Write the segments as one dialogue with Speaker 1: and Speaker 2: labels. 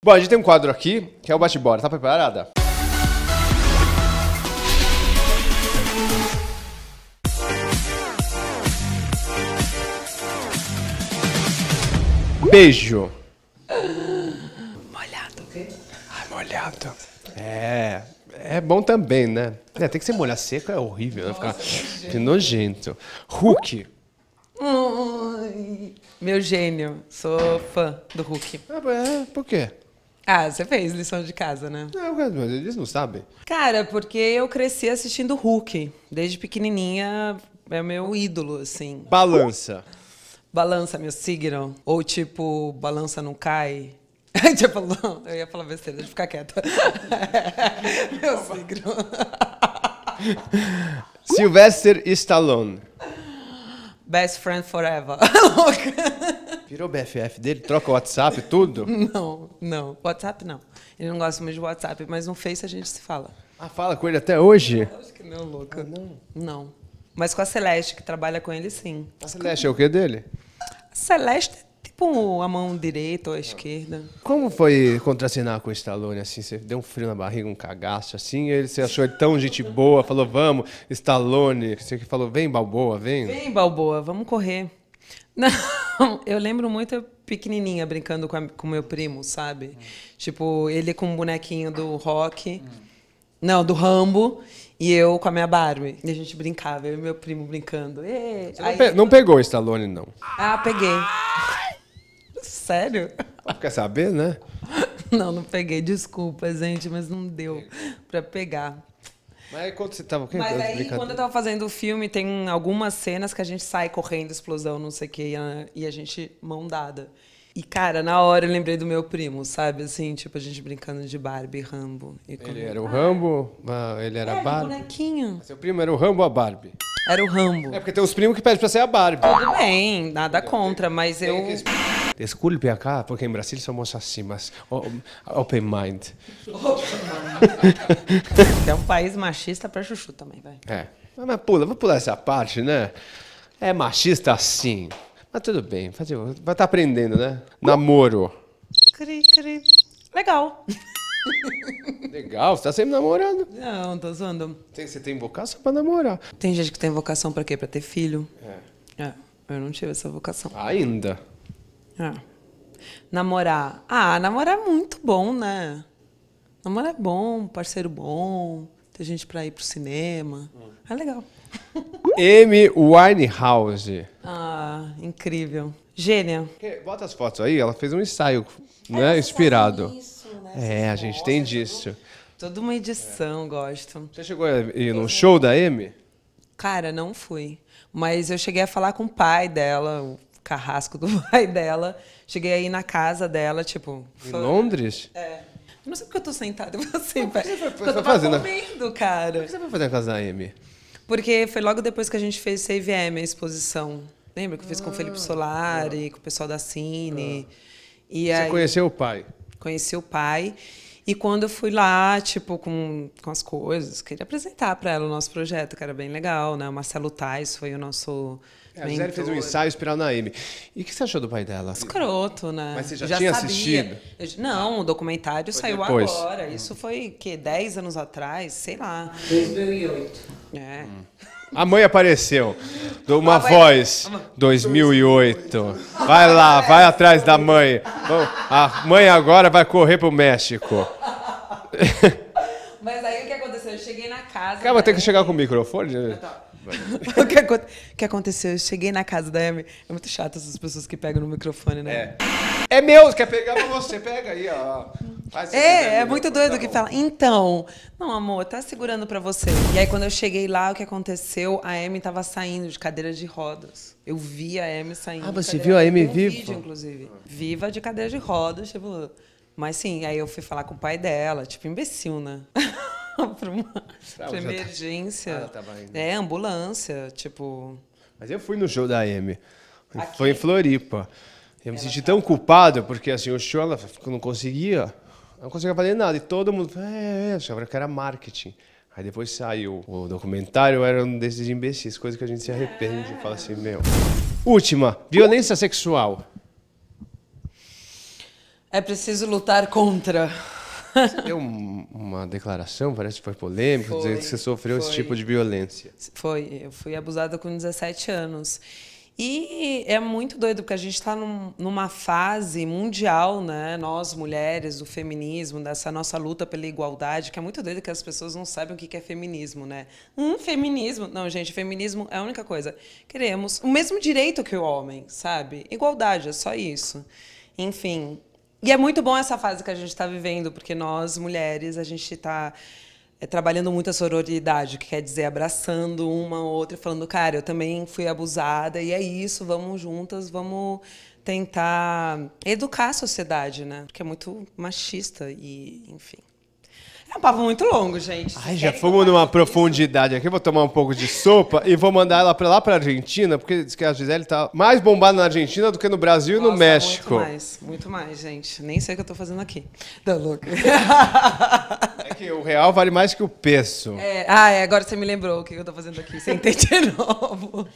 Speaker 1: Bom, a gente tem um quadro aqui, que é o bate-bola. Tá preparada? Beijo.
Speaker 2: Molhado. Ai, ah,
Speaker 1: molhado. É. É bom também, né? É, tem que ser molhar seco, é horrível, né? Ficar que nojento. Hulk.
Speaker 2: meu gênio. Sou fã do Hulk. Ah, é, por quê? Ah, você fez lição de casa, né? Não, mas eles não sabem. Cara, porque eu cresci assistindo Hulk. Desde pequenininha, é meu ídolo, assim.
Speaker 1: Balança.
Speaker 2: Balança, meu signo. Ou tipo, balança não cai. tipo, não, eu ia falar besteira, deixa eu ficar quieta. meu signo. Sylvester
Speaker 1: Stallone.
Speaker 2: Best friend forever. Louca.
Speaker 1: Virou BFF dele? Troca o WhatsApp, tudo?
Speaker 2: Não, não. WhatsApp não. Ele não gosta muito de WhatsApp, mas no Face a gente se fala. Ah, fala com ele até hoje? Acho que não, louca. Ah, não. Não. Mas com a Celeste, que trabalha com ele, sim. A Celeste é o que dele? A Celeste é tipo a mão direita ou a esquerda.
Speaker 1: Como foi contracenar com o Stallone, assim? Você deu um frio na barriga, um cagaço, assim? Ele, você achou ele tão gente boa, falou, vamos, Stallone. Você que falou, vem, Balboa, vem.
Speaker 2: Vem, Balboa, vamos correr. Não, eu lembro muito pequenininha brincando com, a, com meu primo, sabe? Hum. Tipo, ele com um bonequinho do rock. Hum. Não, do Rambo. E eu com a minha Barbie. E a gente brincava, eu e meu primo brincando. E, aí... não, pe não
Speaker 1: pegou o Stallone, não?
Speaker 2: Ah, peguei. Sério?
Speaker 1: Ah, quer saber, né?
Speaker 2: Não, não peguei. Desculpa, gente, mas não deu pra pegar. Mas quando
Speaker 1: você tava... Mas aí, quando eu
Speaker 2: tava fazendo o filme, tem algumas cenas que a gente sai correndo, explosão, não sei o quê, e a gente mão dada. E, cara, na hora eu lembrei do meu primo, sabe? Assim, tipo, a gente brincando de Barbie, Rambo. ele como... É era o
Speaker 1: Rambo, ah, ah, ele era, a Barbie.
Speaker 2: bonequinho. Seu primo era o Rambo, a Barbie. Era o Rambo. É porque tem os primos que pedem pra ser a Barbie. Tudo bem, nada contra, mas eu... Tem que...
Speaker 1: Desculpe acá, porque em Brasil somos assim, mas open mind.
Speaker 2: é um país machista para chuchu também, vai.
Speaker 1: É. Mas pula, vamos pular essa parte, né? É machista assim. Mas tudo bem, vai estar tá aprendendo, né? Namoro.
Speaker 2: Cri, cri. Legal. Legal, você tá sempre namorando? Não, tô zoando. Tem, você tem vocação pra namorar? Tem gente que tem vocação pra quê? Pra ter filho? É. é eu não tive essa vocação. Ainda? Ah. Namorar. Ah, namorar é muito bom, né? Namorar é bom, parceiro bom, ter gente pra ir pro cinema. Hum. É legal.
Speaker 1: Amy Winehouse.
Speaker 2: Ah, incrível. Gênia. Bota
Speaker 1: as fotos aí, ela fez um ensaio, é, né? É, Inspirado. Isso, né? É, a gente tem né? disso.
Speaker 2: Toda uma edição, é. gosto. Você chegou a
Speaker 1: ir num show da Amy?
Speaker 2: Cara, não fui. Mas eu cheguei a falar com o pai dela, carrasco do pai dela. Cheguei aí na casa dela, tipo. Em
Speaker 1: Londres?
Speaker 2: É. não sei porque eu tô sentada assim, você vai, eu tô fazendo... comendo, cara. Por que você foi
Speaker 1: fazer na casa da Amy?
Speaker 2: Porque foi logo depois que a gente fez Save M, a exposição. Lembra que eu fiz ah, com o ah, Felipe Solari, ah, com o pessoal da Cine. Ah. E você aí... conheceu o pai? Conheci o pai. E quando eu fui lá, tipo, com, com as coisas, queria apresentar para ela o nosso projeto, que era bem legal, né? O Marcelo Tais foi o nosso é, a Gisele fez um ensaio inspirado na Amy. E o que você achou do pai dela? Escroto, né? Mas você já, já tinha sabia. assistido? Eu, não, o documentário foi saiu depois. agora. Hum. Isso foi, que 10 anos atrás? Sei lá. 2008. É. Hum.
Speaker 1: A mãe apareceu. deu uma voz. 2008. Vai lá, vai atrás da mãe. A mãe agora vai correr pro México.
Speaker 2: Mas aí o que aconteceu? Eu cheguei na casa. Cara, vai ter que chegar com o microfone. Né? Tá. tá. o que, que, aconteceu? Eu cheguei na casa da Amy. É muito chato essas pessoas que pegam no microfone, né? É. É meu, quer pegar pra você, pega aí, ó. Faz é, né, é muito tá doido tá que fala. Então, não, amor, tá segurando pra você. E aí, quando eu cheguei lá, o que aconteceu? A Amy tava saindo de cadeira de rodas. Eu vi a Amy saindo. Ah, você viu a Amy viva? Vídeo, inclusive. Viva de cadeira de rodas, tipo. Mas sim, aí eu fui falar com o pai dela, tipo, imbecil, né? para uma ah, tá. emergência. Tá... Ah, é, ambulância, tipo. Mas eu fui no show da Amy.
Speaker 1: Aqui? Foi em Floripa. Eu me ela senti tá... tão culpado, porque assim, o show ela não conseguia. Não conseguia fazer nada. E todo mundo. É, é, é, achava que era marketing. Aí depois saiu o documentário, era um desses imbecis, coisa que a gente se arrepende é. e fala assim, meu. Última, violência sexual.
Speaker 2: É preciso lutar contra.
Speaker 1: Você deu uma declaração, parece que foi polêmica, foi, dizendo que você sofreu foi, esse tipo de violência.
Speaker 2: Foi, eu fui abusada com 17 anos. E é muito doido, porque a gente está num, numa fase mundial, né? Nós, mulheres, do feminismo, dessa nossa luta pela igualdade, que é muito doido que as pessoas não sabem o que é feminismo, né? Hum, feminismo. Não, gente, feminismo é a única coisa. Queremos o mesmo direito que o homem, sabe? Igualdade, é só isso. Enfim, e é muito bom essa fase que a gente está vivendo, porque nós, mulheres, a gente está é, eh, trabalhando muito a sororidade, que quer dizer abraçando uma outra, falando, cara, eu também fui abusada, e é isso, vamos juntas, vamos tentar educar a sociedade, né? Porque é muito machista e, enfim. É um papo muito longo, gente. Ai, já
Speaker 1: fomos é numa é isso? profundidade aqui. Vou tomar um pouco de sopa e vou mandar ela pra lá pra Argentina, porque diz que a Gisele tá mais bombada na Argentina do que no Brasil e no México. Muito
Speaker 2: mais, muito mais, gente. Nem sei o que eu tô fazendo aqui. Tá louco. É
Speaker 1: que o real vale mais que o peso. É,
Speaker 2: ah, é, agora você me lembrou o que eu tô fazendo aqui. Sentei de novo.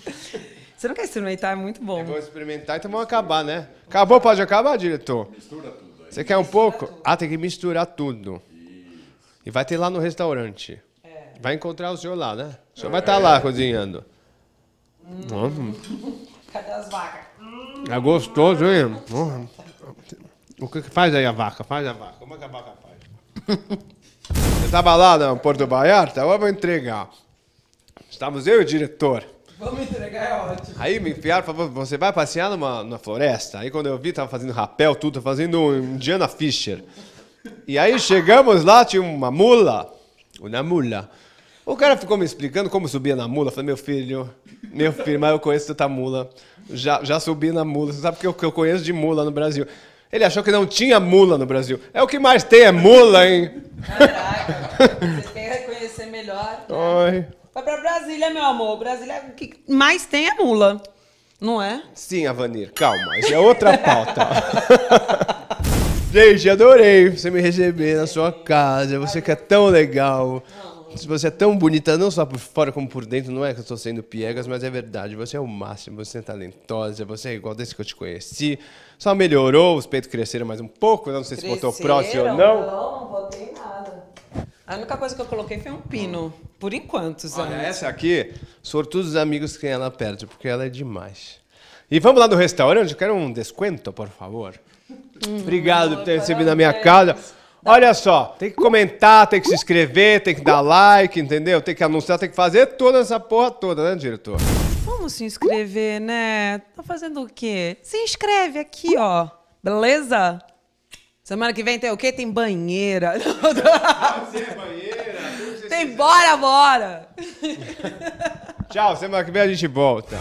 Speaker 2: Você não quer experimentar? É muito bom. Eu vou experimentar, então vamos acabar, né?
Speaker 1: Acabou, pode acabar, diretor? Mistura tudo. Aí. Você quer um pouco? Tudo. Ah, tem que misturar tudo. E vai ter lá no restaurante. É. Vai encontrar o senhor lá, né? O senhor é. vai estar tá lá cozinhando.
Speaker 2: Hum. Hum. Cadê as vacas? Hum.
Speaker 1: É gostoso, hein? Hum. O que, faz aí a vaca? Faz a vaca. Como é que a vaca faz? Você estava lá no Porto Vallarta? Tá, Agora vou entregar. Estávamos eu e o diretor.
Speaker 2: Vamos entregar, é ótimo.
Speaker 1: Aí me enfiaram, falou, você vai passear numa, numa floresta? Aí quando eu vi, estava fazendo rapel, tudo, tava fazendo um Indiana Fisher. E aí chegamos lá, tinha uma mula, uma mula. O cara ficou me explicando como subia na mula. Eu falei, meu filho, meu filho, mas eu conheço tanta mula. Já, já subi na mula. Você sabe o que eu conheço de mula no Brasil? Ele achou que não tinha mula no Brasil. É o que mais tem, é mula, hein? Caraca, você
Speaker 2: quer conhecer melhor. Né? Oi. Vai pra Brasília, meu amor. Brasília, o que mais tem é mula, não é? Sim,
Speaker 1: Avanir, calma. Isso é outra pauta. Gente, adorei você me receber na sua casa. Você que é tão legal. Você é tão bonita, não só por fora como por dentro. Não é que eu estou sendo piegas, mas é verdade. Você é o máximo, você é talentosa, você é igual desde que eu te conheci. Só melhorou, os peitos cresceram mais um pouco. Não sei se botou próximo ou não.
Speaker 2: Não, não botei nada. A única coisa que eu coloquei foi um pino, por enquanto,
Speaker 1: Zé. Olha, essa aqui, sortudo os amigos quem ela perde, porque ela é demais. E vamos lá no restaurante, eu quero um desconto, por favor. Obrigado por ter recebido na minha casa. Olha só, tem que comentar, tem que se inscrever, tem que dar like, entendeu? Tem que anunciar, tem que fazer toda essa porra toda, né, diretor?
Speaker 2: Vamos se inscrever, né? Tá fazendo o quê? Se inscreve aqui, ó. Beleza? Semana que vem tem o quê? Tem banheira. Tem banheira. Tem bora, bora.
Speaker 1: Tchau, semana que vem a gente volta.